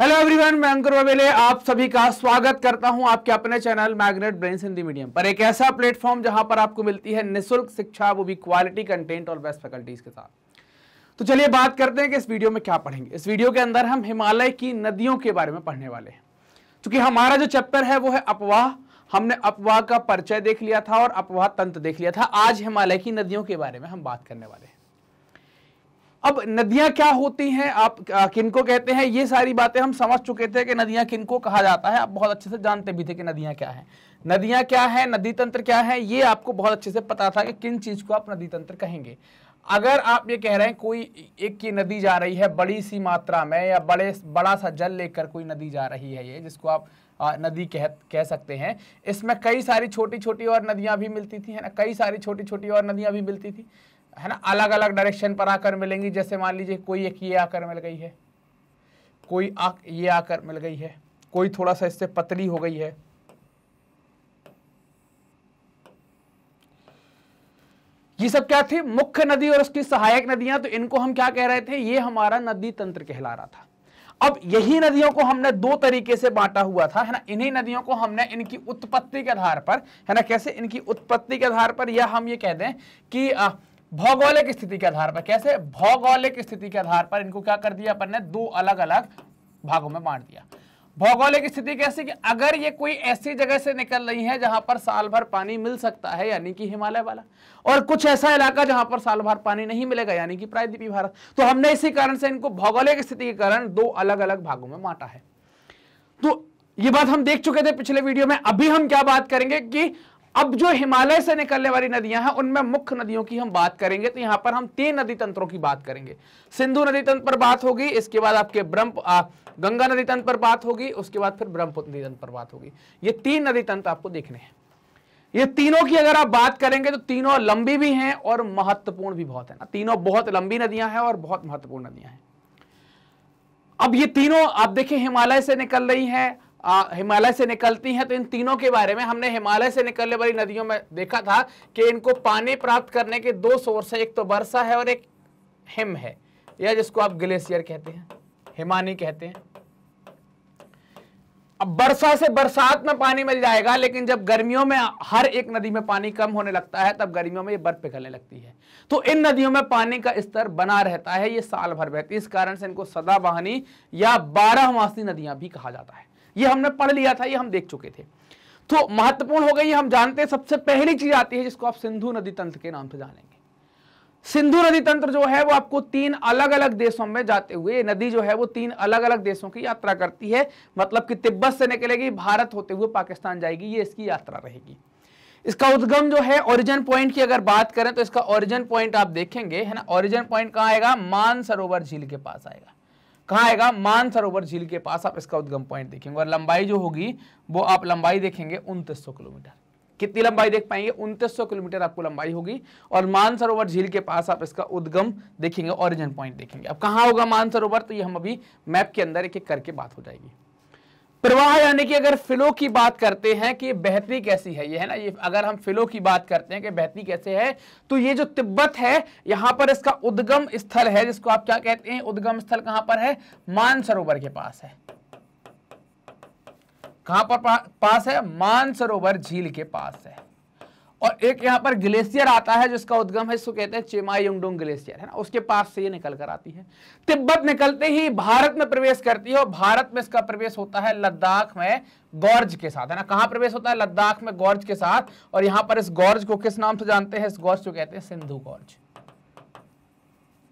hello everyone मैं अंकुर बबेले आप सभी का स्वागत करता हूं आपके अपने channel magnet brain Hindi medium पर एक ऐसा प्लेटफॉर्म जहां पर आपको मिलती है निशुल्क शिक्षा वो भी क्वालिटी कंटेंट और बेस्ट फैकल्टीज के साथ तो चलिए बात करते हैं कि इस वीडियो में क्या पढ़ेंगे इस वीडियो के अंदर हम हिमालय की नदियों के बारे में पढ़ने वाले हैं चूंकि हमारा जो चैप्टर है वो है अपवाह हमने अपवाह का परिचय देख लिया था और अपवाह तंत्र देख लिया था आज हिमालय की नदियों के बारे में हम बात करने वाले हैं अब नदियां क्या होती हैं आप किनको कहते हैं ये सारी बातें हम समझ चुके थे कि नदियां किनको कहा जाता है आप बहुत अच्छे से जानते भी थे कि नदियां क्या हैं नदियां क्या है नदी तंत्र क्या है ये आपको बहुत अच्छे से पता था कि किन चीज को आप नदी तंत्र कहेंगे अगर आप ये कह रहे हैं कोई एक की नदी जा रही है बड़ी सी मात्रा में या बड़े बड़ा सा जल लेकर कोई नदी जा रही है ये जिसको आप नदी कह कह सकते हैं इसमें कई सारी छोटी छोटी और नदियां भी मिलती थी है ना कई सारी छोटी छोटी और नदियां भी मिलती थी है ना अलग अलग डायरेक्शन पर आकर मिलेंगी जैसे मान लीजिए कोई एक ये आकर मिल गई है कोई आ, ये आकर मिल गई है कोई थोड़ा सा इससे पतली हो गई है ये सब क्या थी मुख्य नदी और उसकी सहायक नदियां तो इनको हम क्या कह रहे थे ये हमारा नदी तंत्र कहला रहा था अब यही नदियों को हमने दो तरीके से बांटा हुआ था है ना इन्हीं नदियों को हमने इनकी उत्पत्ति के आधार पर है ना कैसे इनकी उत्पत्ति के आधार पर या हम ये कह दें कि भौगोलिक स्थिति के आधार पर कैसे भौगोलिक स्थिति के आधार पर इनको क्या कर दिया अपन ने दो अलग अलग भागों में बांट दिया भौगोलिक स्थिति कैसी कि अगर ये कोई ऐसी जगह से निकल रही है जहां पर साल भर पानी मिल सकता है यानी कि हिमालय वाला और कुछ ऐसा इलाका जहां पर साल भर पानी नहीं मिलेगा यानी कि प्रायद्वीपीय भारत तो हमने इसी कारण से इनको भौगोलिक स्थिति के कारण दो अलग अलग भागों में बांटा है तो ये बात हम देख चुके थे पिछले वीडियो में अभी हम क्या बात करेंगे कि अब जो हिमालय से निकलने वाली नदियां हैं उनमें मुख्य नदियों की हम बात करेंगे तो यहां पर हम तीन नदी तंत्रों की बात करेंगे सिंधु नदी तंत्र पर बात होगी इसके बाद आपके ब्रह्म गंगा नदी तंत्र पर बात होगी उसके बाद फिर ब्रह्मपुत्र नदी तंत्र पर बात होगी ये तीन नदी तंत्र आपको देखने हैं ये तीनों की अगर आप बात करेंगे तो तीनों लंबी भी हैं और महत्वपूर्ण भी बहुत है ना तीनों बहुत लंबी नदियां हैं और बहुत महत्वपूर्ण नदियां हैं अब ये तीनों आप देखें हिमालय से निकल रही हैं हिमालय से निकलती हैं तो इन तीनों के बारे में हमने हिमालय से निकलने वाली नदियों में देखा था कि इनको पानी प्राप्त करने के दो सोर्स है एक तो वर्षा है और एक हिम है या जिसको आप ग्लेशियर कहते हैं हिमानी कहते हैं अब वर्षा से बरसात में पानी मिल जाएगा लेकिन जब गर्मियों में हर एक नदी में पानी कम होने लगता है तब गर्मियों में ये बर्फ पिघलने लगती है तो इन नदियों में पानी का स्तर बना रहता है ये साल भर बहती है इस कारण से इनको सदाबहानी या बारहमासी नदियां भी कहा जाता है ये हमने पढ़ लिया था ये हम देख चुके थे तो महत्वपूर्ण हो गई हम जानते हैं सबसे पहली चीज आती है जिसको आप सिंधु नदी तंत्र के नाम से जानेंगे सिंधु नदी तंत्र जो है वो आपको तीन अलग अलग देशों में जाते हुए नदी जो है वो तीन अलग अलग देशों की यात्रा करती है मतलब कि तिब्बत से निकलेगी भारत होते हुए पाकिस्तान जाएगी ये इसकी यात्रा रहेगी इसका उद्गम जो है ओरिजिन पॉइंट की अगर बात करें तो इसका ओरिजिन पॉइंट आप देखेंगे है ना ओरिजिन पॉइंट कहाँ आएगा मानसरोवर झील के पास आएगा कहाँ आएगा मानसरोवर झील के पास आप इसका उद्गम पॉइंट देखेंगे और लंबाई जो होगी वो आप लंबाई देखेंगे उनतीस किलोमीटर कितनी लंबाई देख पाएंगे उनतीस किलोमीटर आपको लंबाई होगी और मानसरोवर झील के पास आप इसका उद्गम देखेंगे ओरिजिन पॉइंट देखेंगे अब कहाँ होगा मानसरोवर तो ये हम अभी मैप के अंदर एक एक करके बात हो जाएगी प्रवाह यानी कि अगर फिलो की बात करते हैं कि बेहतरी कैसी है ये है ना ये अगर हम फिलो की बात करते हैं कि बेहतरी कैसे है तो ये जो तिब्बत है यहां पर इसका उद्गम स्थल है जिसको आप क्या कहते हैं उद्गम स्थल कहां पर है मानसरोवर के पास है कहां पर पास है मानसरोवर झील के पास है और एक यहां पर ग्लेशियर आता है जिसका उद्गम है इसको कहते हैं चेमायुंगडोंग ग्लेशियर है ना उसके पास से ये निकल कर आती है तिब्बत निकलते ही भारत में प्रवेश करती है और भारत में इसका प्रवेश होता है लद्दाख में गौर्ज के साथ है ना कहां प्रवेश होता है लद्दाख में गौर्ज के साथ और यहां पर इस गौर्ज को किस नाम से जानते हैं इस गौर्ज को कहते हैं सिंधु गौर्ज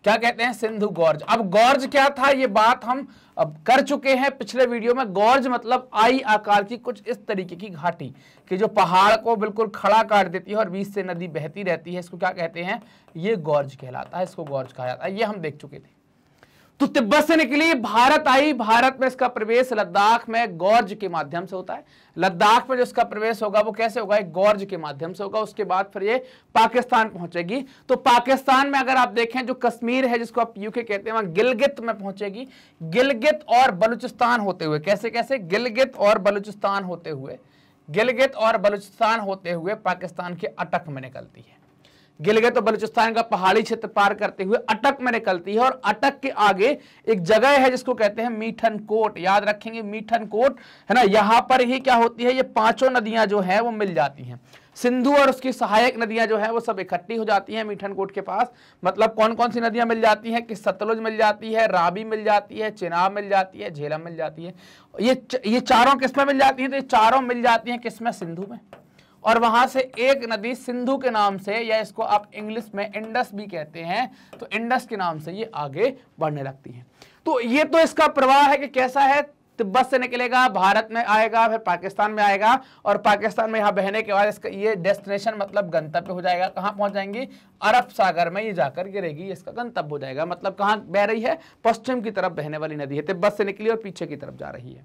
क्या कहते हैं सिंधु गौर्ज अब गौर्ज क्या था ये बात हम अब कर चुके हैं पिछले वीडियो में गौर्ज मतलब आई आकार की कुछ इस तरीके की घाटी कि जो पहाड़ को बिल्कुल खड़ा काट देती है और बीच से नदी बहती रहती है इसको क्या कहते हैं ये गौर्ज कहलाता है इसको गौर्ज कहा जाता है ये हम देख चुके थे तो तिब्बत से निकली भारत आई भारत में इसका प्रवेश लद्दाख में गौर्ज के माध्यम से होता है लद्दाख में जो इसका प्रवेश होगा वो कैसे होगा एक गौर्ज के माध्यम से होगा उसके बाद फिर ये पाकिस्तान पहुंचेगी तो पाकिस्तान में अगर आप देखें जो कश्मीर है जिसको आप यूके कहते हैं वहां गिलगित में पहुंचेगी गिलगित और बलूचिस्तान होते हुए कैसे कैसे गिलगित और बलूचिस्तान होते हुए गिलगित और बलूचिस्तान होते हुए पाकिस्तान के अटक में निकलती है गिलगित तो बलूचिस्तान का पहाड़ी क्षेत्र पार करते हुए अटक में निकलती है और अटक के आगे एक जगह है जिसको कहते हैं मीठन कोट याद रखेंगे मीठन कोट है ना यहाँ पर ही क्या होती है ये पांचों नदियां जो है वो मिल जाती हैं सिंधु और उसकी सहायक नदियां जो है वो सब इकट्ठी हो जाती हैं कोट के पास मतलब कौन कौन सी नदियां मिल जाती हैं कि सतलुज मिल जाती है राबी मिल जाती है चिनाब मिल जाती है झेलम मिल जाती है ये ये चारों किस्में मिल जाती हैं तो ये चारों मिल जाती हैं किसमें सिंधु में और वहां से एक नदी सिंधु के नाम से या इसको आप इंग्लिश में इंडस भी कहते हैं तो इंडस के नाम से ये आगे बढ़ने लगती है तो ये तो इसका प्रवाह है कि कैसा है तिब्बत से निकलेगा भारत में आएगा फिर पाकिस्तान में आएगा और पाकिस्तान में यहां बहने के बाद इसका ये डेस्टिनेशन मतलब गंतव्य हो जाएगा कहां पहुंच जाएंगी अरब सागर में ये जाकर गिरेगी इसका गंतव्य हो जाएगा मतलब कहां बह रही है पश्चिम की तरफ बहने वाली नदी है तिब्बत तो से निकली और पीछे की तरफ जा रही है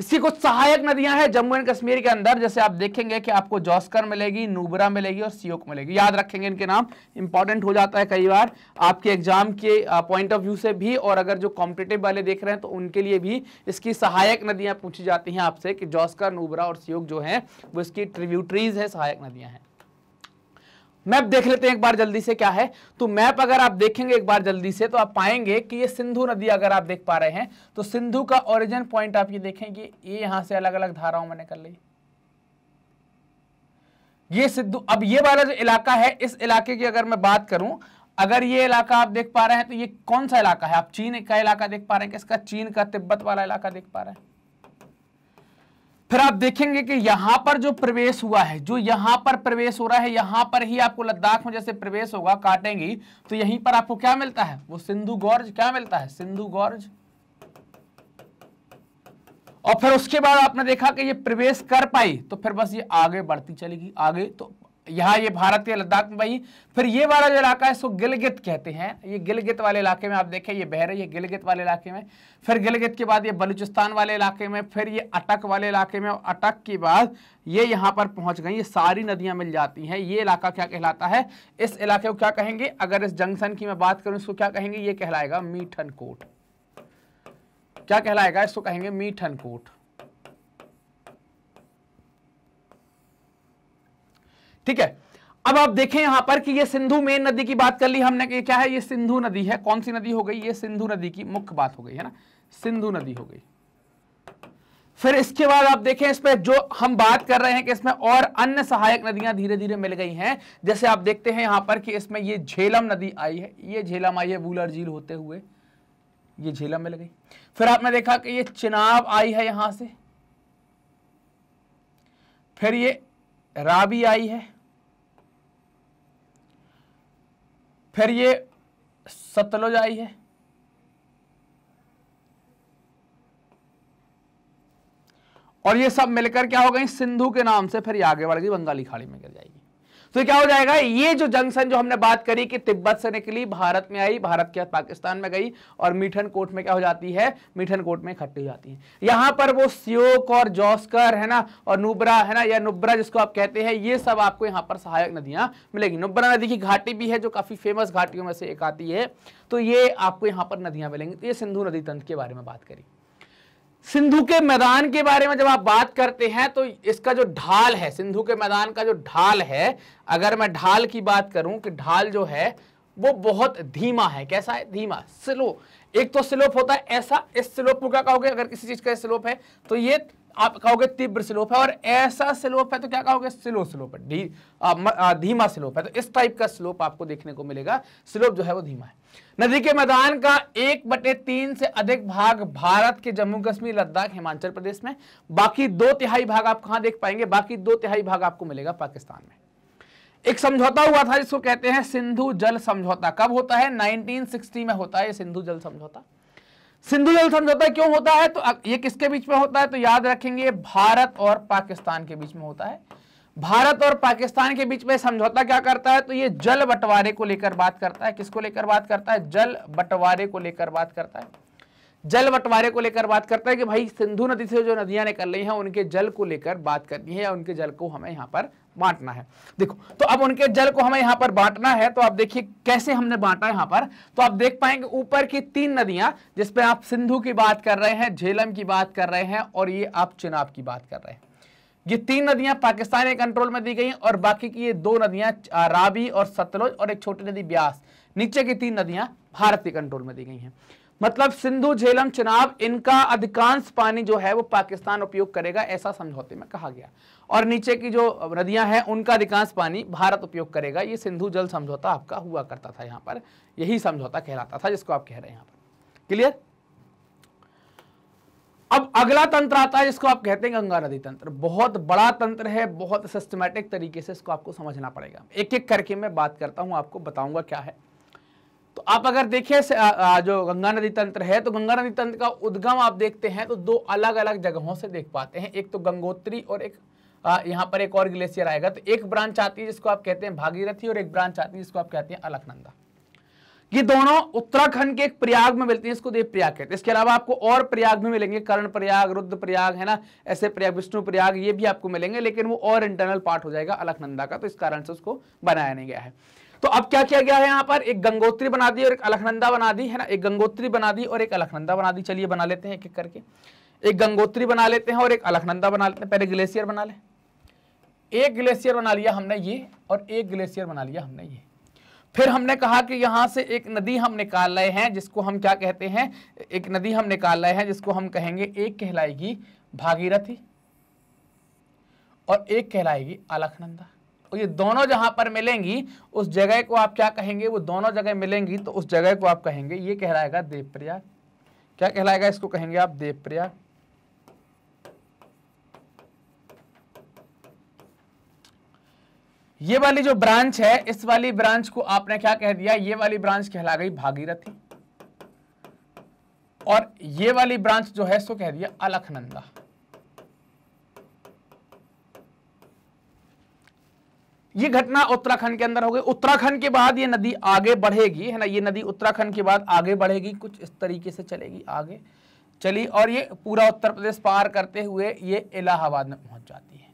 इसकी कुछ सहायक नदियां हैं जम्मू एंड कश्मीर के अंदर जैसे आप देखेंगे कि आपको जॉस्कर मिलेगी नूबरा मिलेगी और सियोक मिलेगी याद रखेंगे इनके नाम इंपॉर्टेंट हो जाता है कई बार आपके एग्जाम के पॉइंट ऑफ व्यू से भी और अगर जो कॉम्पिटेटिव वाले देख रहे हैं तो उनके लिए भी इसकी सहायक नदियां पूछी जाती हैं आपसे कि जॉस्कर नूबरा और सियोक जो है वो इसकी ट्रिब्यूटरीज है सहायक नदियां हैं मैप देख लेते हैं एक बार जल्दी से क्या है तो मैप अगर आप देखेंगे एक बार जल्दी से तो आप पाएंगे कि ये सिंधु नदी अगर आप देख पा रहे हैं तो सिंधु का ओरिजिन पॉइंट आप ये देखेंगे ये यहां से अलग अलग धाराओं में निकल रही ये सिद्धू अब ये वाला जो इलाका है इस इलाके की अगर मैं बात करूं अगर ये इलाका आप देख पा रहे हैं तो ये कौन सा इलाका है आप चीन का इलाका देख पा रहे हैं किसका चीन का तिब्बत वाला इलाका देख पा रहे हैं फिर आप देखेंगे कि यहां पर जो प्रवेश हुआ है जो यहां पर प्रवेश हो रहा है यहां पर ही आपको लद्दाख में जैसे प्रवेश होगा काटेंगी तो यहीं पर आपको क्या मिलता है वो सिंधु गौरज क्या मिलता है सिंधु गौरज और फिर उसके बाद आपने देखा कि ये प्रवेश कर पाई तो फिर बस ये आगे बढ़ती चलेगी आगे तो यहाँ ये भारत या लद्दाख में भाई फिर ये वाला जो इलाका है इसको गिलगित कहते हैं ये गिलगित वाले इलाके में आप देखें ये बहर है ये गिलगित वाले इलाके में फिर गिलगित के बाद ये बलूचिस्तान वाले इलाके में फिर ये अटक वाले इलाके में और अटक के बाद ये यहाँ पर पहुँच गई ये सारी नदियाँ मिल जाती हैं ये इलाका क्या कहलाता है इस इलाके को क्या कहेंगे अगर इस जंक्शन की मैं बात करूँ इसको क्या कहेंगे ये कहलाएगा मीठन कोट क्या कहलाएगा इसको कहेंगे मीठन कोट ठीक है अब आप देखें यहां पर कि ये सिंधु मेन नदी की बात कर ली हमने कि क्या है ये सिंधु नदी है कौन सी नदी हो गई ये सिंधु नदी की मुख्य बात हो गई है ना सिंधु नदी हो गई फिर इसके बाद आप देखें इसमें जो हम बात कर रहे हैं कि इसमें और अन्य सहायक नदियां धीरे धीरे मिल गई हैं जैसे आप देखते हैं यहां पर कि इसमें ये झेलम नदी आई है ये झेलम आई है वूलर झील होते हुए ये झेलम मिल गई फिर आपने देखा कि ये चिनाब आई है यहां से फिर ये राबी आई है फिर ये सतलुज आई है और ये सब मिलकर क्या हो गई सिंधु के नाम से फिर ये आगे बढ़ गई बंगाली खाड़ी में गिर जाएगी तो क्या हो जाएगा ये जो जंक्शन जो हमने बात करी कि तिब्बत से निकली भारत में आई भारत के पाकिस्तान में गई और मीठन कोट में क्या हो जाती है मीठन कोट में इकट्ठी हो जाती है यहां पर वो सियोक और जॉस्कर है ना और नुब्रा है ना या नुब्रा जिसको आप कहते हैं ये सब आपको यहाँ पर सहायक नदियां मिलेगी नुब्रा नदी की घाटी भी है जो काफी फेमस घाटियों में से एक आती है तो ये आपको यहाँ पर नदियां मिलेंगी तो ये सिंधु नदी तंत्र के बारे में बात करी सिंधु के मैदान के बारे में जब आप बात करते हैं तो इसका जो ढाल है सिंधु के मैदान का जो ढाल है अगर मैं ढाल की बात करूं कि ढाल जो है वो बहुत धीमा है कैसा है धीमा स्लो एक तो स्लोप होता है ऐसा इस स्लोप को क्या कहोगे अगर किसी चीज का स्लोप है तो ये आप कहोगे तीव्र स्लोप है और ऐसा स्लोप है तो क्या कहोगे स्लो स्लोप है धीमा स्लोप है तो इस टाइप का स्लोप आपको देखने को मिलेगा स्लोप जो है वो धीमा है नदी के मैदान का एक बटे तीन से अधिक भाग भारत के जम्मू कश्मीर लद्दाख हिमाचल प्रदेश में बाकी दो तिहाई भाग आप कहाँ देख पाएंगे बाकी दो तिहाई भाग आपको मिलेगा पाकिस्तान में एक समझौता हुआ था जिसको कहते हैं सिंधु जल समझौता कब होता है 1960 में होता है सिंधु जल समझौता सिंधु जल समझौता क्यों होता है तो ये किसके बीच में होता है तो याद रखेंगे भारत और पाकिस्तान के बीच में होता है भारत और पाकिस्तान के बीच में समझौता क्या करता है तो ये जल बंटवारे को लेकर बात करता है किसको लेकर बात करता है जल बंटवारे को लेकर बात करता है जल बंटवारे को लेकर बात करता है कि भाई सिंधु नदी से जो नदियां निकल रही हैं उनके जल को लेकर बात करनी है या उनके जल को हमें यहाँ पर बांटना है देखो तो अब उनके जल को हमें यहां पर बांटना है तो आप देखिए कैसे हमने बांटा यहां पर तो आप देख पाएंगे ऊपर की तीन नदियां जिसपे आप सिंधु की बात कर रहे हैं झेलम की बात कर रहे हैं और ये आप चिनाब की बात कर रहे हैं ये तीन नदियां पाकिस्तान के कंट्रोल में दी गई और बाकी की ये दो नदियां रावी और सतलुज और एक छोटी नदी ब्यास नीचे की तीन नदियां भारत के कंट्रोल में दी गई हैं मतलब सिंधु झेलम चुनाव इनका अधिकांश पानी जो है वो पाकिस्तान उपयोग करेगा ऐसा समझौते में कहा गया और नीचे की जो नदियां हैं उनका अधिकांश पानी भारत उपयोग करेगा ये सिंधु जल समझौता आपका हुआ करता था यहां पर यही समझौता कहलाता था जिसको आप कह रहे हैं यहां पर क्लियर अब अगला तंत्र आता है जिसको आप कहते हैं गंगा नदी तंत्र बहुत बड़ा तंत्र है बहुत सिस्टमेटिक तरीके से इसको आपको समझना पड़ेगा एक एक करके मैं बात करता हूं आपको बताऊंगा क्या है तो आप अगर देखिए जो गंगा नदी तंत्र है तो गंगा नदी तंत्र का उद्गम आप देखते हैं तो दो अलग अलग जगहों से देख पाते हैं एक तो गंगोत्री और एक यहाँ पर एक और ग्लेशियर आएगा तो एक ब्रांच आती है जिसको आप कहते हैं भागीरथी और एक ब्रांच आती है जिसको आप कहते हैं अलकनंदा ये दोनों उत्तराखंड के एक प्रयाग में मिलती है इसको देव प्रयाग कहते हैं इसके अलावा आपको और प्रयाग भी मिलेंगे कर्ण प्रयाग रुद्र प्रयाग है ना ऐसे प्रयाग विष्णु प्रयाग ये भी आपको मिलेंगे लेकिन वो और इंटरनल पार्ट हो जाएगा अलकनंदा का तो इस कारण से उसको बनाया नहीं गया है तो अब क्या किया गया है यहाँ पर एक गंगोत्री बना दी और एक अलखनंदा बना दी है ना एक गंगोत्री बना दी और एक अलखनंदा बना दी चलिए बना लेते हैं एक एक करके एक गंगोत्री बना लेते हैं और एक अलखनंदा बना लेते हैं पहले ग्लेशियर बना ले एक ग्लेशियर बना लिया हमने ये और एक ग्लेशियर बना लिया हमने ये फिर हमने कहा कि यहां से एक नदी हम निकाल रहे हैं जिसको हम क्या कहते हैं एक नदी हम निकाल रहे हैं जिसको हम कहेंगे एक कहलाएगी भागीरथी और एक कहलाएगी अलखनंदा ये दोनों जहां पर मिलेंगी उस जगह को आप क्या कहेंगे वो दोनों जगह मिलेंगी तो उस जगह को आप कहेंगे ये कहलाएगा देवप्रिया क्या कहलाएगा इसको कहेंगे आप देवप्रिया ये वाली जो ब्रांच है इस वाली ब्रांच को आपने क्या कह दिया ये वाली ब्रांच कहला गई भागीरथी और ये वाली ब्रांच जो है इसको कह दिया अलखनंदा ये घटना उत्तराखंड के अंदर हो गई उत्तराखंड के बाद ये नदी आगे बढ़ेगी है ना ये नदी उत्तराखंड के बाद आगे बढ़ेगी कुछ इस तरीके से चलेगी आगे चली और ये पूरा उत्तर प्रदेश पार करते हुए ये इलाहाबाद में पहुंच जाती है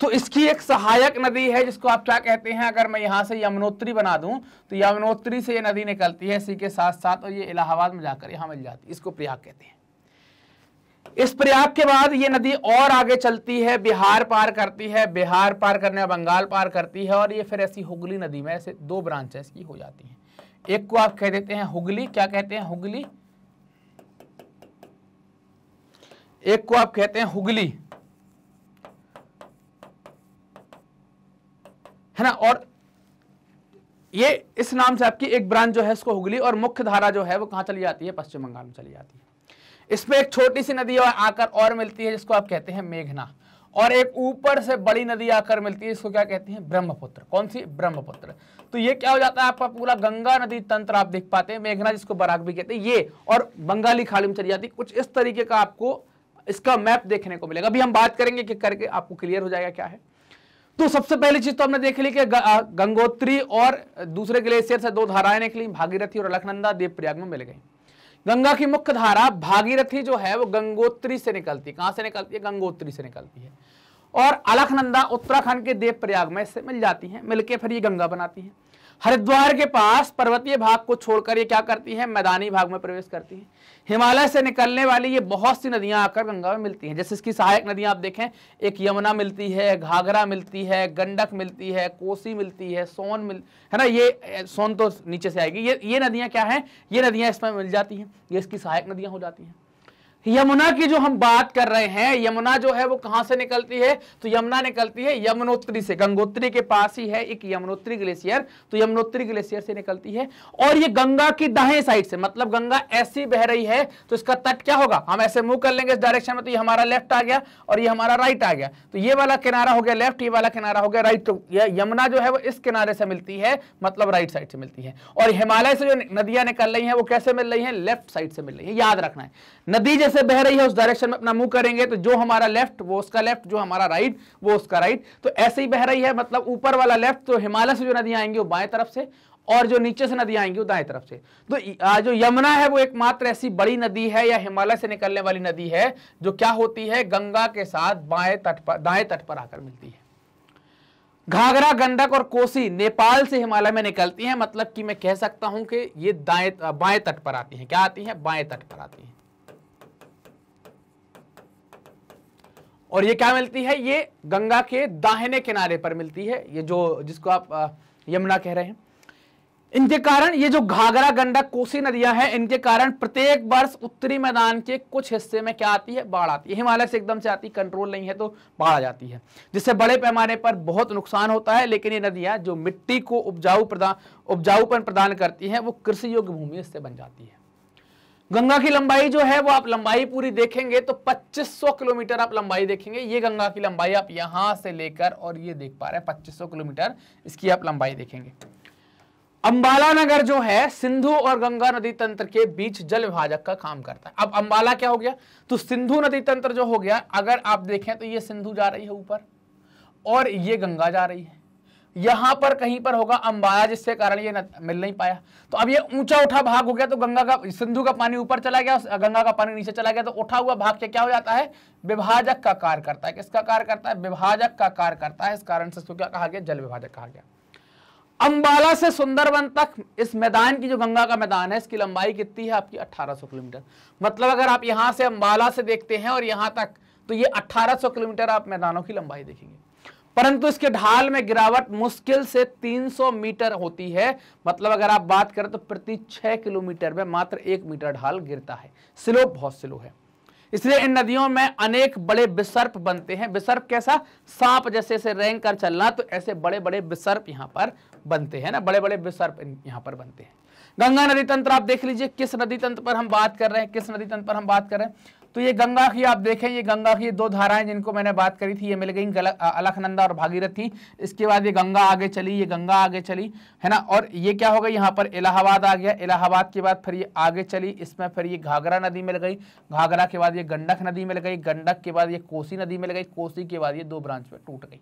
तो इसकी एक सहायक नदी है जिसको आप क्या कहते हैं अगर मैं यहां से यमुनोत्री बना दूं तो यमुनोत्री से ये नदी निकलती है इसी के साथ साथ और ये इलाहाबाद में जाकर यहां मिल जाती है इसको प्रयाग कहते हैं इस प्रयाग के बाद ये नदी और आगे चलती है बिहार पार करती है बिहार पार करने बंगाल पार करती है और ये फिर ऐसी हुगली नदी में ऐसे दो ब्रांच इसकी हो जाती हैं एक को आप कह देते हैं हुगली क्या कहते हैं हुगली एक को आप कहते हैं हुगली है ना और ये इस नाम से आपकी एक ब्रांच जो है इसको हुगली और मुख्य धारा जो है वो कहां चली जाती है पश्चिम बंगाल में चली जाती है इसमें एक छोटी सी नदी आकर और मिलती है जिसको आप कहते हैं मेघना और एक ऊपर से बड़ी नदी आकर मिलती है इसको क्या कहते हैं ब्रह्मपुत्र कौन सी ब्रह्मपुत्र तो ये क्या हो जाता है आपका पूरा गंगा नदी तंत्र आप देख पाते हैं मेघना जिसको बराग भी कहते हैं ये और बंगाली खाड़ी में चली जाती है कुछ इस तरीके का आपको इसका मैप देखने को मिलेगा अभी हम बात करेंगे कि करके आपको क्लियर हो जाएगा क्या है तो सबसे पहली चीज तो हमने देख ली कि गंगोत्री और दूसरे ग्लेशियर से दो धाराएं निकली भागीरथी और अलखनंदा देवप्रयाग में मिल गई गंगा की मुख्य धारा भागीरथी जो है वो गंगोत्री से निकलती है कहां से निकलती है गंगोत्री से निकलती है और अलखनंदा उत्तराखंड के देवप्रयाग में इससे मिल जाती है मिलके फिर ये गंगा बनाती है हरिद्वार के पास पर्वतीय भाग को छोड़कर ये क्या करती है मैदानी भाग में प्रवेश करती है हिमालय से निकलने वाली ये बहुत सी नदियां आकर गंगा में मिलती हैं जैसे इसकी सहायक नदियां आप देखें एक यमुना मिलती है घाघरा मिलती है गंडक मिलती है कोसी मिलती है सोन मिल है ना ये सोन तो नीचे से आएगी ये ये नदियां क्या है ये नदियां इसमें मिल जाती हैं ये इसकी सहायक नदियां हो जाती हैं यमुना की जो हम बात कर रहे हैं यमुना जो है वो कहां से निकलती है तो यमुना निकलती है यमुनोत्री से गंगोत्री के पास ही है एक यमुनोत्री ग्लेशियर तो यमुनोत्री ग्लेशियर से निकलती है और ये गंगा की दाहे साइड से मतलब गंगा ऐसी बह रही है तो इसका तट क्या होगा हम ऐसे मूव कर लेंगे इस डायरेक्शन में तो ये हमारा लेफ्ट आ गया और ये हमारा राइट आ गया तो ये वाला किनारा हो गया लेफ्ट ये वाला किनारा हो गया राइट तो यमुना जो है वो इस किनारे से मिलती है मतलब राइट साइड से मिलती है और हिमालय से जो नदियां निकल रही है वो कैसे मिल रही है लेफ्ट साइड से मिल रही है याद रखना है नदी से बह रही है उस डायरेक्शन में अपना मुंह करेंगे तो जो हमारा लेफ्ट वो उसका लेफ्ट जो हमारा राइट वो उसका राइट तो ऐसे ही बह रही है मतलब ऊपर वाला लेफ्ट तो हिमालय से जो नदियां आएंगी वो बाएं तरफ से और जो नीचे से नदियां आएंगी वो दाएं तरफ से तो जो यमुना है वो एकमात्र ऐसी बड़ी नदी है या हिमालय से निकलने वाली नदी है जो क्या होती है गंगा के साथ बाएं तट पर दाएं तट पर आकर मिलती है घाघरा गंडक और कोसी नेपाल से हिमालय में निकलती हैं मतलब कि मैं कह सकता हूं कि ये दाएं बाएं तट पर आती हैं क्या आती हैं बाएं तट पर आती हैं और ये क्या मिलती है ये गंगा के दाहिने किनारे पर मिलती है ये जो जिसको आप यमुना कह रहे हैं इनके कारण ये जो घाघरा गंडक कोसी नदियां हैं इनके कारण प्रत्येक वर्ष उत्तरी मैदान के कुछ हिस्से में क्या आती है बाढ़ आती है हिमालय से एकदम से आती कंट्रोल नहीं है तो बाढ़ आ जाती है जिससे बड़े पैमाने पर बहुत नुकसान होता है लेकिन ये नदियां जो मिट्टी को उपजाऊ प्रदान उपजाऊपन प्रदान करती हैं वो कृषि योग्य भूमि इससे बन जाती है गंगा की लंबाई जो है वो आप लंबाई पूरी देखेंगे तो 2500 किलोमीटर आप लंबाई देखेंगे ये गंगा की लंबाई आप यहां से लेकर और ये देख पा रहे हैं पच्चीस किलोमीटर इसकी आप लंबाई देखेंगे अंबाला नगर जो है सिंधु और गंगा नदी तंत्र के बीच जल विभाजक का काम करता है अब अंबाला क्या हो गया तो सिंधु नदी तंत्र जो हो गया अगर आप देखें तो ये सिंधु जा रही है ऊपर और ये गंगा जा रही है यहां पर कहीं पर होगा अंबाया जिससे कारण ये मिल नहीं पाया तो अब ये ऊंचा उठा भाग हो गया तो गंगा का सिंधु का पानी ऊपर चला गया गंगा का पानी नीचे चला गया तो उठा हुआ भाग क्या क्या हो जाता है विभाजक का कार्य करता है किसका कार्य करता है विभाजक का कार्य करता है इस कारण से क्या कहा गया जल विभाजक कहा गया अंबाला से सुंदरवन तक इस मैदान की जो गंगा का मैदान है इसकी लंबाई कितनी है आपकी 1800 किलोमीटर मतलब अगर आप यहां से अंबाला से देखते हैं और यहां तक तो ये 1800 किलोमीटर आप मैदानों की लंबाई देखेंगे परंतु इसके ढाल में गिरावट मुश्किल से 300 मीटर होती है मतलब अगर आप बात करें तो प्रति 6 किलोमीटर में मात्र एक मीटर ढाल गिरता है स्लो बहुत स्लो है इसलिए इन नदियों में अनेक बड़े विसर्प बनते हैं विसर्प कैसा सांप जैसे से रेंग कर चलना तो ऐसे बड़े बड़े विसर्प यहाँ पर बनते हैं ना बड़े बड़े विसर्प यहाँ पर बनते हैं गंगा नदी तंत्र आप देख लीजिए किस नदी तंत्र पर हम बात कर रहे हैं किस नदी तंत्र पर हम बात कर रहे हैं तो ये गंगा की आप देखें ये गंगा की दो धाराएं जिनको मैंने बात करी थी ये मिल गई अलखनंदा और भागीरथ थी इसके बाद ये गंगा आगे चली ये गंगा आगे चली है ना और ये क्या हो गई यहाँ पर इलाहाबाद आ गया इलाहाबाद के बाद फिर ये आगे चली इसमें फिर ये घाघरा नदी मिल गई घाघरा के बाद ये गंडक नदी मिल गई गंडक के बाद ये कोसी नदी मिल गई कोसी के बाद ये दो ब्रांच में टूट गई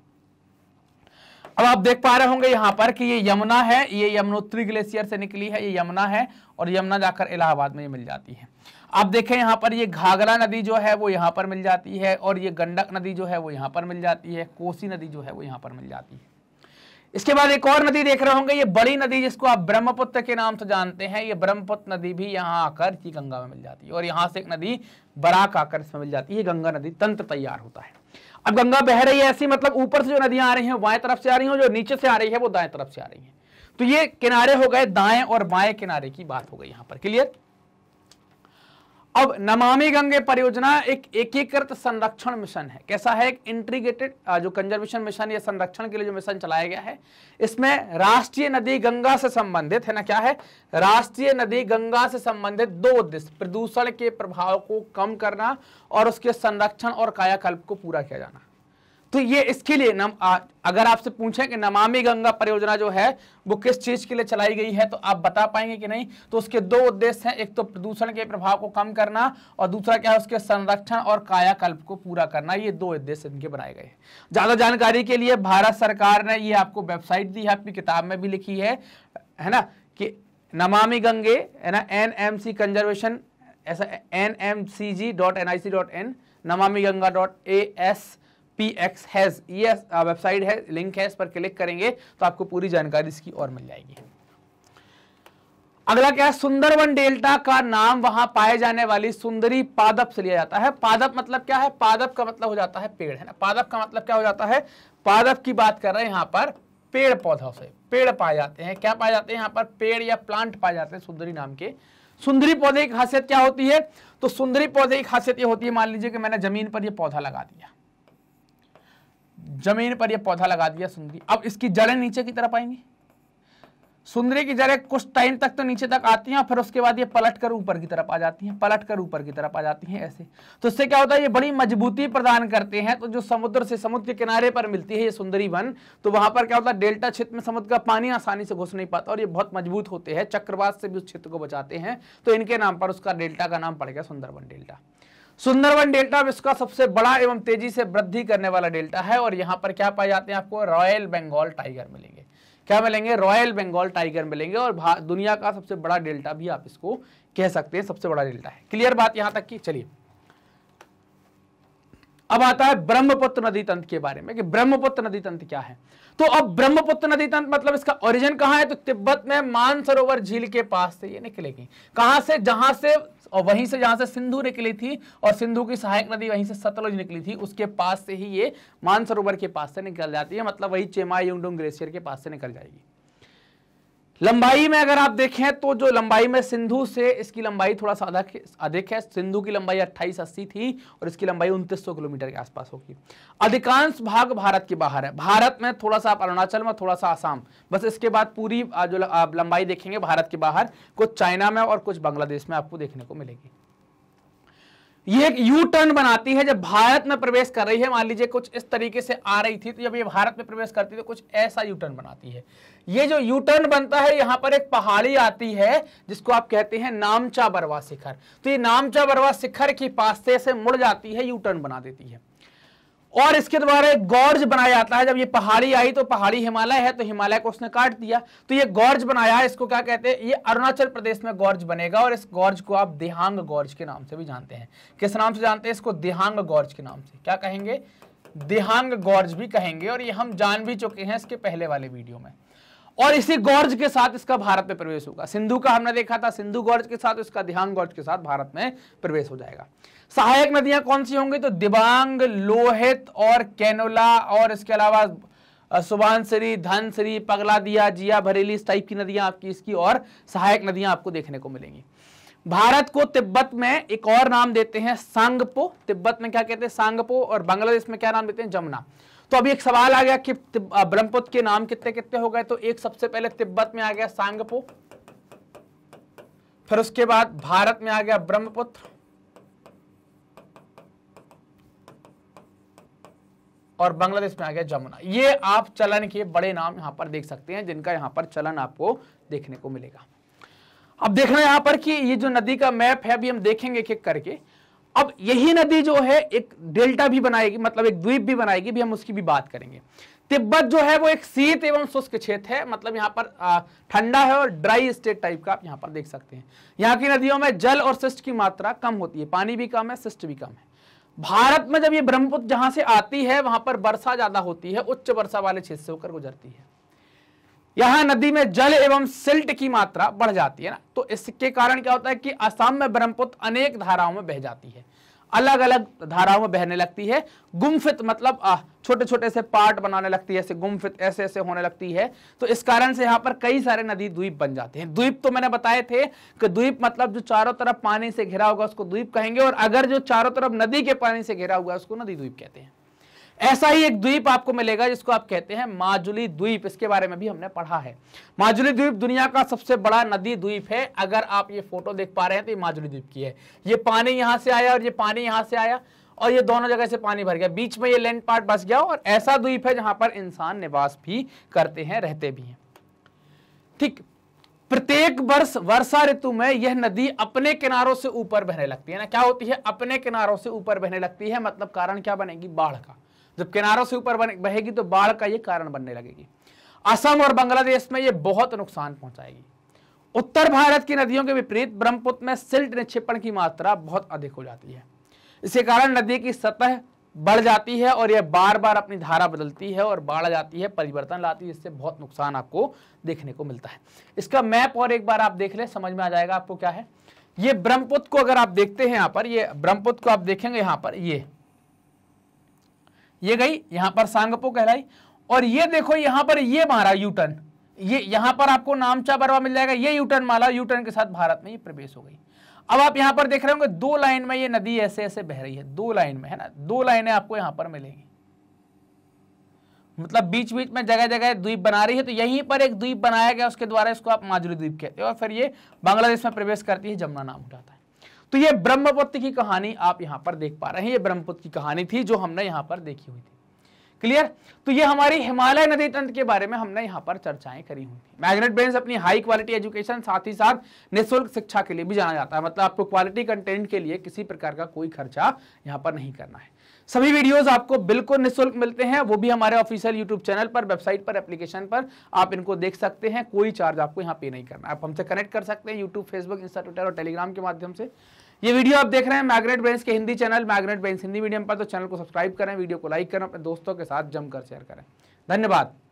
अब आप देख पा रहे होंगे यहां पर कि ये यमुना है ये यमुनोत्री ग्लेशियर से निकली है ये यमुना है और यमुना जाकर इलाहाबाद में ये मिल जाती है आप देखें यहाँ पर ये घाघरा नदी जो है वो यहाँ पर मिल जाती है और ये गंडक नदी जो है वो यहाँ पर मिल जाती है कोसी नदी जो है वो यहाँ पर मिल जाती है इसके बाद एक और नदी देख रहे होंगे ये बड़ी नदी जिसको आप ब्रह्मपुत्र के नाम से जानते हैं ये ब्रह्मपुत्र नदी भी यहाँ आकर गंगा में मिल जाती है और यहाँ से एक नदी बराक आकर इसमें मिल जाती है गंगा नदी तंत्र तैयार होता है अब गंगा बह रही है ऐसी मतलब ऊपर से जो नदियां आ रही हैं बाएं तरफ से आ रही हैं जो नीचे से आ रही है वो दाएं तरफ से आ रही हैं तो ये किनारे हो गए दाएं और बाएं किनारे की बात हो गई यहां पर क्लियर अब नमामि गंगे परियोजना एक एकीकृत संरक्षण मिशन है कैसा है एक इंटीग्रेटेड जो कंजर्वेशन मिशन या संरक्षण के लिए जो मिशन चलाया गया है इसमें राष्ट्रीय नदी गंगा से संबंधित है ना क्या है राष्ट्रीय नदी गंगा से संबंधित दो उद्देश्य प्रदूषण के प्रभाव को कम करना और उसके संरक्षण और कायाकल्प को पूरा किया जाना तो ये इसके लिए नम आ, अगर आपसे पूछें कि नमामि गंगा परियोजना जो है वो किस चीज के लिए चलाई गई है तो आप बता पाएंगे कि नहीं तो उसके दो उद्देश्य हैं एक तो प्रदूषण के प्रभाव को कम करना और दूसरा क्या है उसके संरक्षण और कायाकल्प को पूरा करना ये दो उद्देश्य इनके बनाए गए हैं ज्यादा जानकारी के लिए भारत सरकार ने ये आपको वेबसाइट दी है आपकी किताब में भी लिखी है है ना कि नमामि गंगे है ना एन एम सी कंजर्वेशन ऐसा N M C G dot N I C dot in Namami Ganga dot A S P X has ये वेबसाइट है लिंक है इस पर क्लिक करेंगे तो आपको पूरी जानकारी इसकी और मिल जाएगी अगला क्या है सुंदरवन डेल्टा का नाम वहां पाए जाने वाली सुंदरी पादप से लिया जाता है पादप मतलब क्या है पादप का मतलब हो जाता है पेड़ है ना पादप का मतलब क्या हो जाता है पादप की बात कर रहे हैं यहां पर पेड़ पौधों से पेड़ पाए जाते हैं क्या पाए जाते हैं यहां पर पेड़ या प्लांट पाए जाते हैं सुंदरी नाम के सुंदरी पौधे की खासियत क्या होती है तो सुंदरी पौधे की खासियत ये होती है मान लीजिए कि मैंने जमीन पर यह पौधा लगा दिया जमीन पर यह पौधा लगा दिया सुंदरी अब इसकी जड़ें नीचे की तरफ आएंगी सुंदरी की जड़ें कुछ टाइम तक तो नीचे तक आती हैं और फिर उसके बाद ये पलट कर ऊपर की तरफ आ जाती हैं पलट कर ऊपर की तरफ आ जाती हैं ऐसे तो इससे क्या होता है ये बड़ी मजबूती प्रदान करते हैं तो जो समुद्र से समुद्र के किनारे पर मिलती है ये सुंदरी वन तो वहां पर क्या होता है डेल्टा क्षेत्र में समुद्र का पानी आसानी से घुस नहीं पाता और ये बहुत मजबूत होते हैं चक्रवात से भी उस क्षेत्र को बचाते हैं तो इनके नाम पर उसका डेल्टा का नाम पड़ गया सुंदरबन डेल्टा सुंदरवन डेल्टा विश्व का सबसे बड़ा एवं तेजी से वृद्धि करने वाला डेल्टा है और यहां पर क्या पाए जाते हैं आपको रॉयल बंगाल टाइगर मिलेंगे क्या मिलेंगे रॉयल बंगाल टाइगर मिलेंगे और दुनिया का सबसे बड़ा डेल्टा भी आप इसको कह सकते हैं सबसे बड़ा डेल्टा है क्लियर बात यहां तक की चलिए अब आता है ब्रह्मपुत्र नदी तंत्र के बारे में कि ब्रह्मपुत्र नदी तंत्र क्या है तो अब ब्रह्मपुत्र नदी तंत्र मतलब इसका ओरिजिन कहां है तो तिब्बत में मानसरोवर झील के पास से ये निकलेगी कहां से जहां से और वहीं से जहां से सिंधु निकली थी और सिंधु की सहायक नदी वहीं से सतलुज निकली थी उसके पास से ही ये मानसरोवर के पास से निकल जाती है मतलब वही चेमा युंगडुंग ग्लेशियर के पास से निकल जाएगी लंबाई में अगर आप देखें तो जो लंबाई में सिंधु से इसकी लंबाई थोड़ा सा अधिक है सिंधु की लंबाई अट्ठाईस अस्सी थी और इसकी लंबाई उनतीस किलोमीटर के आसपास होगी अधिकांश भाग भारत के बाहर है भारत में थोड़ा सा आप अरुणाचल में थोड़ा सा आसाम बस इसके बाद पूरी जो आप लंबाई देखेंगे भारत के बाहर कुछ चाइना में और कुछ बांग्लादेश में आपको देखने को मिलेगी ये एक यू टर्न बनाती है जब भारत में प्रवेश कर रही है मान लीजिए कुछ इस तरीके से आ रही थी तो जब ये भारत में प्रवेश करती है तो कुछ ऐसा यू टर्न बनाती है ये जो यू टर्न बनता है यहां पर एक पहाड़ी आती है जिसको आप कहते हैं नामचा बरवा शिखर तो ये नामचा बरवा शिखर की पास से मुड़ जाती है यू टर्न बना देती है और इसके द्वारा एक गौर्ज बनाया जाता है जब ये पहाड़ी आई तो पहाड़ी हिमालय है तो हिमालय को उसने काट दिया तो ये गौर्ज बनाया इसको क्या कहते हैं ये अरुणाचल प्रदेश में गौर्ज बनेगा और इस गौर्ज को आप देहांग गौर्ज के नाम से भी जानते हैं किस नाम से जानते हैं इसको देहांग गौर्ज के नाम से क्या कहेंगे देहांग गौर्ज भी कहेंगे और ये हम जान भी चुके हैं इसके पहले वाले वीडियो में और इसी गौरज के साथ इसका भारत में प्रवेश होगा सिंधु का हमने देखा था सिंधु गौरज के साथ इसका ध्यान गौरज के साथ भारत में प्रवेश हो जाएगा सहायक नदियां कौन सी होंगी तो दिबांग लोहित और कैनोला और इसके अलावा सुबानसरी धनसरी दिया जिया भरेली इस टाइप की नदियां आपकी इसकी और सहायक नदियां आपको देखने को मिलेंगी भारत को तिब्बत में एक और नाम देते हैं सांगपो तिब्बत में क्या कहते हैं सांगपो और बांग्लादेश में क्या नाम देते हैं जमुना तो अभी एक सवाल आ गया कि ब्रह्मपुत्र के नाम कितने कितने हो गए तो एक सबसे पहले तिब्बत में आ गया सांगपो फिर उसके बाद भारत में आ गया ब्रह्मपुत्र और बांग्लादेश में आ गया जमुना ये आप चलन के बड़े नाम यहां पर देख सकते हैं जिनका यहां पर चलन आपको देखने को मिलेगा अब देखना यहां पर कि ये जो नदी का मैप है अभी हम देखेंगे किक करके अब यही नदी जो है एक डेल्टा भी बनाएगी मतलब एक द्वीप भी बनाएगी भी हम उसकी भी बात करेंगे तिब्बत जो है वो एक शीत एवं शुष्क क्षेत्र है मतलब यहाँ पर ठंडा है और ड्राई स्टेट टाइप का आप यहाँ पर देख सकते हैं यहाँ की नदियों में जल और शिष्ट की मात्रा कम होती है पानी भी कम है शिष्ट भी कम है भारत में जब ये ब्रह्मपुत्र जहां से आती है वहां पर वर्षा ज्यादा होती है उच्च वर्षा वाले क्षेत्र से होकर गुजरती है यहां नदी में जल एवं सिल्ट की मात्रा बढ़ जाती है ना तो इसके कारण क्या होता है कि असम में ब्रह्मपुत्र अनेक धाराओं में बह जाती है अलग अलग धाराओं में बहने लगती है गुम्फित मतलब छोटे छोटे से पार्ट बनाने लगती है ऐसे गुम्फित ऐसे ऐसे होने लगती है तो इस कारण से यहाँ पर कई सारे नदी द्वीप बन जाते हैं द्वीप तो मैंने बताए थे कि द्वीप मतलब जो चारों तरफ पानी से घिरा होगा उसको द्वीप कहेंगे और अगर जो चारों तरफ नदी के पानी से घिरा हुआ है उसको नदी द्वीप कहते हैं ऐसा ही एक द्वीप आपको मिलेगा जिसको आप कहते हैं माजुली द्वीप इसके बारे में भी हमने पढ़ा है माजुली द्वीप दुनिया का सबसे बड़ा नदी द्वीप है अगर आप ये फोटो देख पा रहे हैं तो ये माजुली द्वीप की है ये पानी यहां से आया और ये पानी यहां से आया और ये दोनों जगह से पानी भर गया बीच में ये लैंड पार्ट बस गया और ऐसा द्वीप है जहां पर इंसान निवास भी करते हैं रहते भी हैं ठीक प्रत्येक वर्ष वर्षा ऋतु में यह नदी अपने किनारों से ऊपर बहने लगती है ना क्या होती है अपने किनारों से ऊपर बहने लगती है मतलब कारण क्या बनेगी बाढ़ का जब किनारों से ऊपर बहेगी तो बाढ़ का ये कारण बनने लगेगी असम और बांग्लादेश में ये बहुत नुकसान पहुंचाएगी उत्तर भारत की नदियों के विपरीत ब्रह्मपुत्र में सिल्ट निक्षेपण की मात्रा बहुत अधिक हो जाती है इसके कारण नदी की सतह बढ़ जाती है और यह बार बार अपनी धारा बदलती है और बाढ़ जाती है परिवर्तन लाती है इससे बहुत नुकसान आपको देखने को मिलता है इसका मैप और एक बार आप देख ले समझ में आ जाएगा आपको क्या है ये ब्रह्मपुत्र को अगर आप देखते हैं यहाँ पर ये ब्रह्मपुत्र को आप देखेंगे यहाँ पर ये ये गई यहां पर सांगपो कहलाई और ये देखो यहां पर ये मारा यूटर्न ये यहां पर आपको नामचा बरवा मिल जाएगा ये यूटर्न माला यूटर्न के साथ भारत में ये प्रवेश हो गई अब आप यहाँ पर देख रहे होंगे दो लाइन में ये नदी ऐसे ऐसे बह रही है दो लाइन में है ना दो लाइनें आपको यहां पर मिलेंगी मतलब बीच बीच में जगह जगह द्वीप बना रही है तो यहीं पर एक द्वीप बनाया गया उसके द्वारा इसको आप माजुरी द्वीप कहते हैं और फिर ये बांग्लादेश में प्रवेश करती है जमुना नाम उठाता है तो ये ब्रह्मपुत्र की कहानी आप यहां पर देख पा रहे हैं ये ब्रह्मपुत्र की कहानी थी जो हमने यहां पर देखी हुई थी क्लियर तो ये हमारी हिमालय नदी तंत्र के बारे में हमने यहां पर चर्चाएं करी हुई थी मैग्नेट ब्रेन अपनी हाई क्वालिटी एजुकेशन साथ ही साथ निःशुल्क शिक्षा के लिए भी जाना जाता है मतलब आपको क्वालिटी कंटेंट के लिए किसी प्रकार का कोई खर्चा यहां पर नहीं करना है सभी वीडियोस आपको बिल्कुल निःशुल्क मिलते हैं वो भी हमारे ऑफिशियल यूट्यूब चैनल पर वेबसाइट पर एप्लीकेशन पर आप इनको देख सकते हैं कोई चार्ज आपको यहाँ पे नहीं करना आप हमसे कनेक्ट कर सकते हैं यूट्यूब फेसबुक इंस्टा ट्विटर और टेलीग्राम के माध्यम से ये वीडियो आप देख रहे हैं मैग्नेट ब्रेंस के Hindi channel magnet brains Hindi medium पर तो चैनल को सब्सक्राइब करें वीडियो को लाइक करें अपने दोस्तों के साथ जमकर शेयर करें धन्यवाद